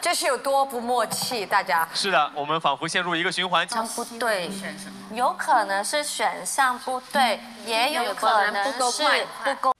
这是有多不默契，大家？是的，我们仿佛陷入一个循环。不对，有可能是选项不对，也有可能是不够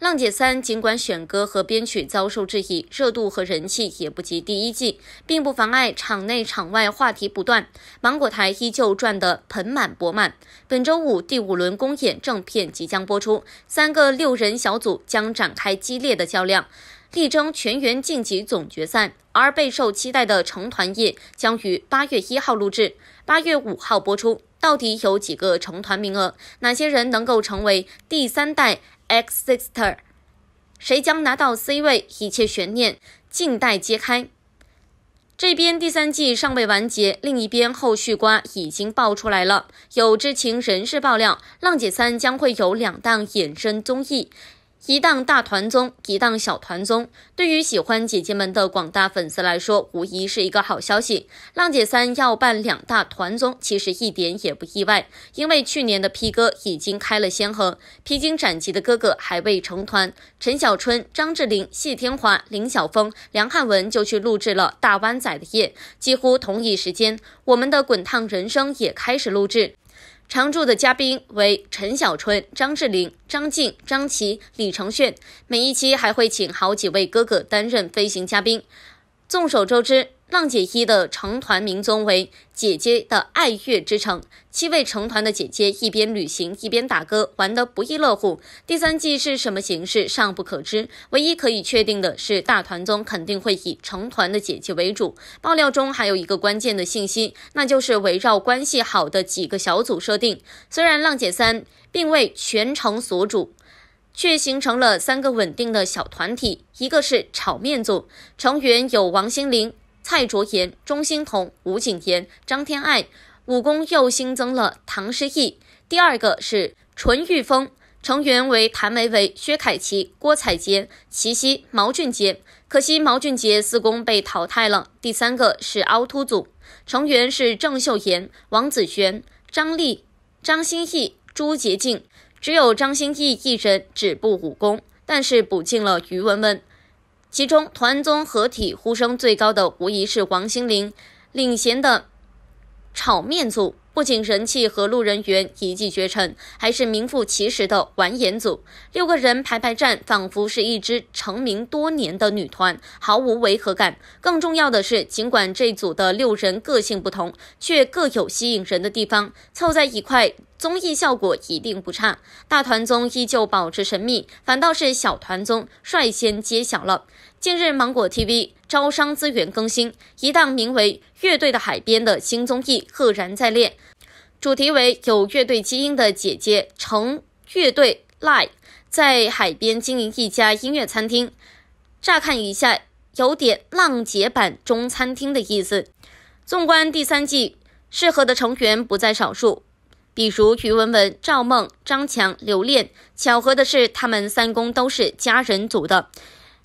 《浪姐三》尽管选歌和编曲遭受质疑，热度和人气也不及第一季，并不妨碍场内场外话题不断。芒果台依旧赚得盆满钵满。本周五第五轮公演正片即将播出，三个六人小组将展开激烈的较量，力争全员晋级总决赛。而备受期待的成团夜将于八月一号录制，八月五号播出。到底有几个成团名额？哪些人能够成为第三代？X sister，谁将拿到 C 位？一切悬念静待揭开。这边第三季尚未完结，另一边后续瓜已经爆出来了。有知情人士爆料，《浪姐三》将会有两档衍生综艺。一档大团综，一档小团综，对于喜欢姐姐们的广大粉丝来说，无疑是一个好消息。浪姐三要办两大团综，其实一点也不意外，因为去年的 P 哥已经开了先河。披荆斩棘的哥哥还未成团，陈小春、张智霖、谢天华、林晓峰、梁汉文就去录制了《大湾仔的夜》，几乎同一时间，我们的《滚烫人生》也开始录制。常驻的嘉宾为陈小春、张智霖、张晋、张琪、李承铉，每一期还会请好几位哥哥担任飞行嘉宾。众所周知，浪姐一的成团名宗为姐姐的爱乐之城。七位成团的姐姐一边旅行一边打歌，玩得不亦乐乎。第三季是什么形式尚不可知，唯一可以确定的是大团宗肯定会以成团的姐姐为主。爆料中还有一个关键的信息，那就是围绕关系好的几个小组设定。虽然浪姐三并未全程锁主。却形成了三个稳定的小团体，一个是炒面组，成员有王心凌、蔡卓妍、钟欣桐、吴谨言、张天爱，武功又新增了唐诗逸。第二个是纯欲风，成员为谭维维、薛凯琪、郭采洁、齐溪、毛俊杰，可惜毛俊杰四公被淘汰了。第三个是凹凸组，成员是郑秀妍、王子璇、张丽、张歆艺、朱洁静。只有张歆艺一人止步武功，但是补进了于文文。其中团综合体呼声最高的，无疑是王心凌领衔的。炒面组不仅人气和路人缘一骑绝尘，还是名副其实的完颜组。六个人排排站，仿佛是一支成名多年的女团，毫无违和感。更重要的是，尽管这组的六人个性不同，却各有吸引人的地方，凑在一块，综艺效果一定不差。大团综依旧保持神秘，反倒是小团综率先揭晓了。近日，芒果 TV。招商资源更新，一档名为《乐队的海边》的新综艺赫然在列，主题为有乐队基因的姐姐成乐队赖，在海边经营一家音乐餐厅。乍看一下，有点浪姐版中餐厅的意思。纵观第三季适合的成员不在少数，比如于文文、赵梦、张强、刘恋。巧合的是，他们三公都是家人组的。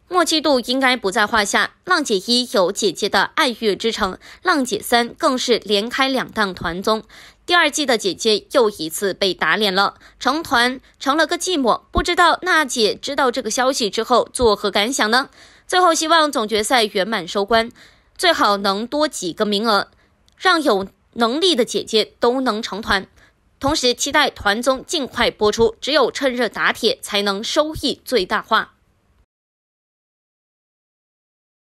默契度应该不在话下。浪姐一有姐姐的爱乐之城，浪姐三更是连开两档团综。第二季的姐姐又一次被打脸了，成团成了个寂寞。不知道娜姐知道这个消息之后作何感想呢？最后希望总决赛圆满收官，最好能多几个名额，让有能力的姐姐都能成团。同时期待团综尽快播出，只有趁热打铁才能收益最大化。